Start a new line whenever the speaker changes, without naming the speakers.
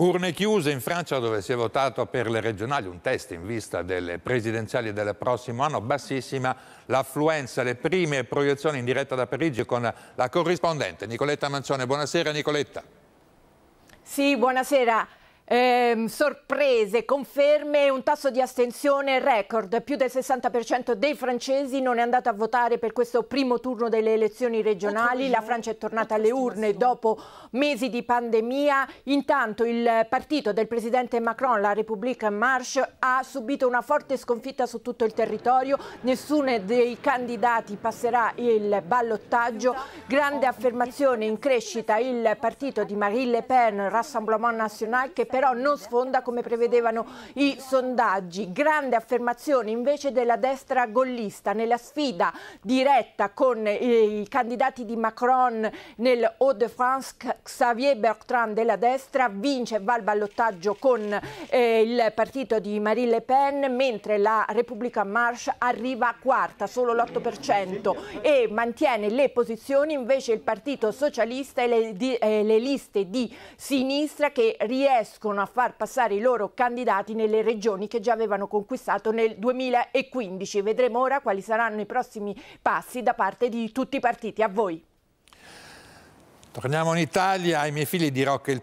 Urne chiuse in Francia dove si è votato per le regionali, un test in vista delle presidenziali del prossimo anno, bassissima l'affluenza, le prime proiezioni in diretta da Parigi con la corrispondente Nicoletta Mancione. Buonasera Nicoletta.
Sì, buonasera eh, sorprese, conferme, un tasso di astensione record. Più del 60% dei francesi non è andato a votare per questo primo turno delle elezioni regionali. La Francia è tornata alle urne dopo mesi di pandemia. Intanto il partito del presidente Macron, la République Marche, ha subito una forte sconfitta su tutto il territorio. Nessuno dei candidati passerà il ballottaggio. Grande affermazione in crescita il partito di Marine Le Pen, Rassemblement National, che per però non sfonda come prevedevano i sondaggi. Grande affermazione invece della destra gollista nella sfida diretta con eh, i candidati di Macron nel Hauts-de-France. Xavier Bertrand della destra vince, va al ballottaggio con eh, il partito di Marine Le Pen, mentre la Repubblica Marche arriva a quarta, solo l'8%, e mantiene le posizioni invece il partito socialista e le, di, eh, le liste di sinistra che riescono riescono a far passare i loro candidati nelle regioni che già avevano conquistato nel 2015. Vedremo ora quali saranno i prossimi passi da parte di tutti i partiti. A voi.
Torniamo in Italia, ai miei figli dirò che il